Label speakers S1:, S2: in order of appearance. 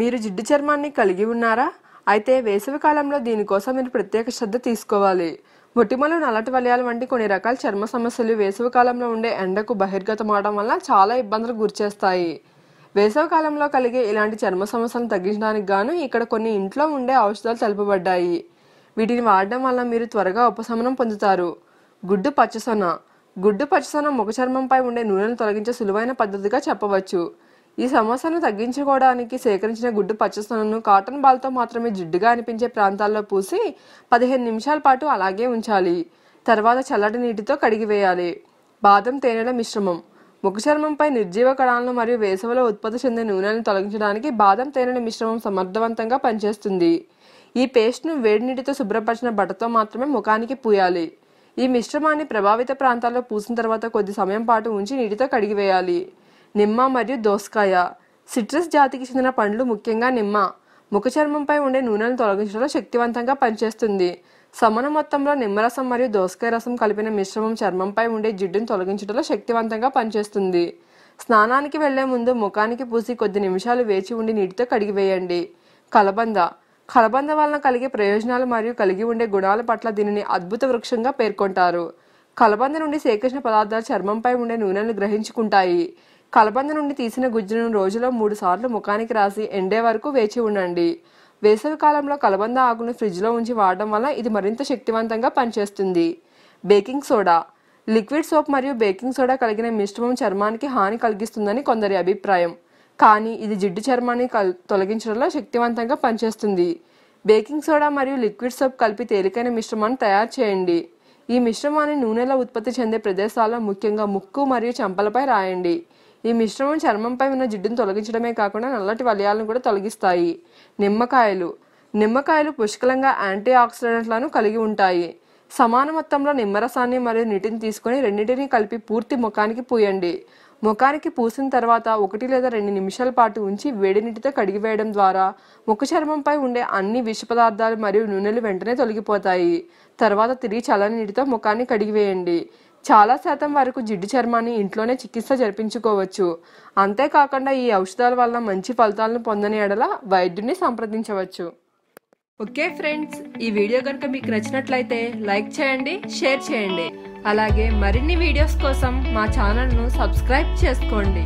S1: మీరు జిడ్డు చర్మాన్ని కలిగి ఉన్నారా అయితే వేసవికాలంలో దీనికోసం మీరు ప్రత్యేక శ్రద్ధ తీసుకోవాలి మొటిమలు నల్లటి వలయాలు వంటి కొన్ని రకాల చర్మ సమస్యలు వేసవికాలంలో ఉండే ఎండకు బహిర్గతం అవడం వల్ల చాలా ఇబ్బందులు గురిచేస్తాయి వేసవికాలంలో కలిగే ఇలాంటి చర్మ సమస్యలను తగ్గించడానికి గాను ఇక్కడ కొన్ని ఇంట్లో ఉండే ఔషధాలు తెలుపబడ్డాయి వీటిని వాడడం వల్ల మీరు త్వరగా ఉపశమనం పొందుతారు గుడ్డు పచ్చసొన గుడ్డు పచ్చసొన ముఖ చర్మంపై ఉండే నూనెను తొలగించే సులువైన పద్ధతిగా చెప్పవచ్చు ఈ సమస్యను తగ్గించుకోవడానికి సేకరించిన గుడ్డు పచ్చసొనను కాటన్ బాల్తో మాత్రమే జిడ్డుగా అనిపించే ప్రాంతాల్లో పూసి పదిహేను నిమిషాల పాటు అలాగే ఉంచాలి తర్వాత చల్లటి నీటితో కడిగివేయాలి బాదం తేనెల మిశ్రమం ముఖ చర్మంపై నిర్జీవ కణాలను మరియు వేసవిలో ఉత్పత్తి చెందే నూనెలను తొలగించడానికి బాదం తేనెల మిశ్రమం సమర్థవంతంగా పనిచేస్తుంది ఈ పేస్ట్ను వేడి నీటితో శుభ్రపరిచిన బట్టతో మాత్రమే ముఖానికి పూయాలి ఈ మిశ్రమాన్ని ప్రభావిత ప్రాంతాల్లో పూసిన తర్వాత కొద్ది సమయం పాటు ఉంచి నీటితో కడిగివేయాలి నిమ్మ మరియు దోసకాయ సిట్రస్ జాతికి చెందిన పండ్లు ముఖ్యంగా నిమ్మ ముఖ చర్మంపై ఉండే నూనెలను తొలగించడంలో శక్తివంతంగా పనిచేస్తుంది సమన మొత్తంలో నిమ్మరసం మరియు దోసకాయ రసం కలిపిన మిశ్రమం చర్మంపై ఉండే జిడ్డును తొలగించడంలో శక్తివంతంగా పనిచేస్తుంది స్నానానికి వెళ్లే ముందు ముఖానికి పూసి కొద్ది నిమిషాలు వేచి ఉండి నీటితో కడిగివేయండి కలబంద కలబంద వలన కలిగే ప్రయోజనాలు మరియు కలిగి ఉండే గుణాల పట్ల దీనిని అద్భుత వృక్షంగా పేర్కొంటారు కలబంద నుండి సేకరించిన పదార్థాలు చర్మంపై ఉండే నూనెలను గ్రహించుకుంటాయి కలబంద నుండి తీసిన గుజ్జును రోజులో మూడు సార్లు ముఖానికి రాసి ఎండే వరకు వేచి ఉండండి వేసవి కాలంలో కలబంద ఆకును ఫ్రిడ్జ్లో ఉంచి వాడడం వల్ల ఇది మరింత శక్తివంతంగా పనిచేస్తుంది బేకింగ్ సోడా లిక్విడ్ సోప్ మరియు బేకింగ్ సోడా కలిగిన మిశ్రమం చర్మానికి హాని కలిగిస్తుందని కొందరి అభిప్రాయం కానీ ఇది జిడ్డు చర్మాన్ని కల్ తొలగించడంలో శక్తివంతంగా పనిచేస్తుంది బేకింగ్ సోడా మరియు లిక్విడ్ సోప్ కలిపి తేలికైన మిశ్రమాన్ని తయారు చేయండి ఈ మిశ్రమాన్ని నూనెలో ఉత్పత్తి చెందే ప్రదేశాల్లో ముఖ్యంగా ముక్కు మరియు చెంపలపై రాయండి ఈ మిశ్రమం చర్మంపై ఉన్న జిడ్డును తొలగించడమే కాకుండా నల్లటి వలయాలను కూడా తొలగిస్తాయి నిమ్మకాయలు నిమ్మకాయలు పుష్కలంగా యాంటీ ఆక్సిడెంట్లను కలిగి ఉంటాయి సమాన మొత్తంలో నిమ్మరసాన్ని మరియు నీటిని తీసుకొని రెండింటినీ కలిపి పూర్తి ముఖానికి పూయండి ముఖానికి పూసిన తర్వాత ఒకటి లేదా రెండు నిమిషాల పాటు ఉంచి వేడి నీటితో కడిగివేయడం ద్వారా ముఖ చర్మంపై ఉండే అన్ని విష పదార్థాలు మరియు నూనెలు వెంటనే తొలగిపోతాయి తర్వాత తిరిగి చల్లని నీటితో ముఖాన్ని కడిగివేయండి చాలా శాతం వరకు జిడ్డు చర్మాన్ని ఇంట్లోనే చికిత్స జరిపించుకోవచ్చు అంతేకాకుండా ఈ ఔషధాల వల్ల మంచి ఫలితాలను పొందని ఎడల వైద్యుని సంప్రదించవచ్చు ఓకే ఫ్రెండ్స్ ఈ వీడియో కనుక మీకు నచ్చినట్లయితే లైక్ చేయండి షేర్ చేయండి అలాగే మరిన్ని వీడియోస్ కోసం మా ఛానల్ను సబ్స్క్రైబ్ చేసుకోండి